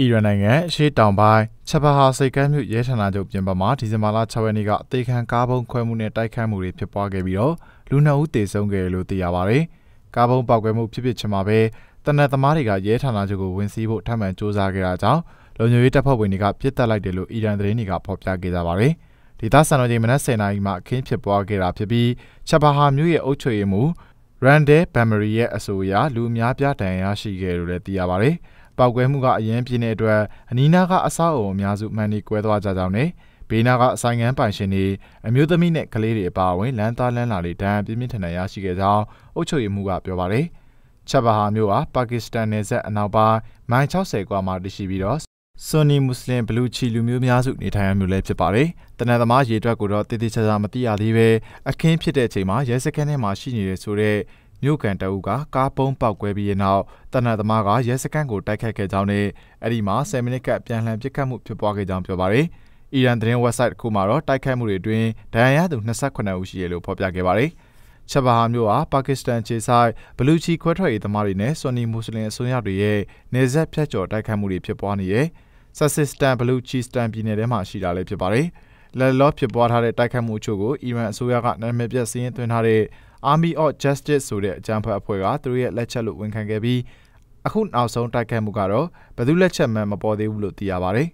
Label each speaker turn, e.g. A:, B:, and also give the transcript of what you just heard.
A: အီရန်နိုင်ငံရှေ့တောင်ပိုင်းချဘာဟာစိတ်ကမ်းမြို့ရဲဌာနချုပ်ပြင်ပမှာဒီဇင်ဘာလ6ရက်နေ့ကအသေးခံကားဘုံခွဲမှုနဲ့တိုက်ခိုက်မှုတွေဖြစ်ပွားခဲ့ပြီးတော့လူနှစ်ဦးသေဆုံးခဲ့တယ်လို့သိရပါတယ်။ကားဘုံပောက်ကွဲမှုဖြစ်ဖြစ်ချင်းမှာပဲတနက်သမားတွေကရဲဌာနချုပ်ကိုဝင်စီးဖို့ထပ်မံစ조사ခဲ့တာကြောင့်လုံခြုံရေးတပ်ဖွဲ့ဝင်တွေကပြစ်တက်လိုက်တယ်လို့အီရန်သတင်းတွေကဖော်ပြခဲ့ကြပါတယ်။ဒေသစံတော်ချိန်မနက်10:00နာရီမှာအခင်းဖြစ်ပွားခဲ့တာဖြစ်ပြီးချဘာဟာမြို့ရဲ့အုပ်ချုပ်ရေးမှူးရန်ဒဲဘမ်မရီရဲ့အဆိုအရလူအများပြားတန်ရရှိခဲ့တယ်လို့လည်းသိရပါတယ်။ပောက်ကွဲမှုကအရင်ပြင်းတဲ့အတွက်အနီးနားကအဆောက်အအုံအများစုမှန်နေကွဲသွားကြကြောင်းနဲ့ဘေးနားကဆိုင်ငန်းပိုင်ရှင်တွေအမျိုးသမီးနဲ့ကလေးတွေအပါအဝင်လမ်းသားလမ်းလာတွေဒဏ်ပြင်းပြင်းထန်ထန်ရရှိခဲ့ကြောင်းအုပ်ချုပ်ရေးမှူးကပြောပါတယ်။ချက်ဘာဟာမြို့ဟာပါကစ္စတန်နယ်စပ်အနောက်ပိုင်းမိုင်60ကွာမှာတရှိပြီးတော့ဆွန်နီမွတ်စလင်ဘလူးချီလူမျိုးများစုနေထိုင်ရမျိုးလည်းဖြစ်ပါတယ်။တနက်သမားရေအတွက်ကိုတော့တည်တည်ချာချာမသိရသေးပဲအခင်းဖြစ်တဲ့အချိန်မှာရဲစခန်းထဲမှာရှိနေတဲ့ဆိုတဲ့မြို့ကန်တအုပ်ကကားပုံးပေါက်ကွဲပြီးတဲ့နောက်တနတ်သမားကရဲစခန်းကိုတိုက်ခတ်ခဲ့ကြောင်းနဲ့အဲ့ဒီမှာ10မိနစ်ခန့်ပြန်လှန်ပစ်ခတ်မှုဖြစ်ပွားခဲ့ကြောင်းပြောပါရယ်။အီရန်သတင်း website တစ်ခုမှာတော့တိုက်ခတ်မှုတွေအတွင်းဒဏ်ရာရသူ28ဦးရှိတယ်လို့ဖော်ပြခဲ့ပါရယ်။ချက်ဘာဟာမျိုးဟာပါကစ္စတန်ခြေဆိုင်ဘလူးချီခွဲထွက်ရေးသမားတွေနဲ့ဆွန်နီမွတ်စလင်အစိုးရတွေရဲ့နေဆက်ဖြတ်ကျော်တိုက်ခတ်မှုတွေဖြစ်ပွားနေရယ်။ဆာစစ်စတန်ဘလူးချီစတန်ပြည်နယ်ထဲမှာရှိတာလည်းဖြစ်ပါတယ်။လက်လောဖြစ်ပွားထားတဲ့တိုက်ခတ်မှုအချို့ကိုအီရန်အစိုးရကနာမည်ပြစည်းရင်းသွင်းထားတဲ့ Army of Justice ဆိုတဲ့အကြမ်းဖက်အဖွဲ့ကသူတို့ရဲ့လက်ချက်လို့ဝန်ခံခဲ့ပြီးအခုနောက်ဆုံးတိုက်ခတ်မှုကတော့ဘယ်သူလက်ချက်မှမပေါ်သေးဘူးလို့သိရပါဗျ။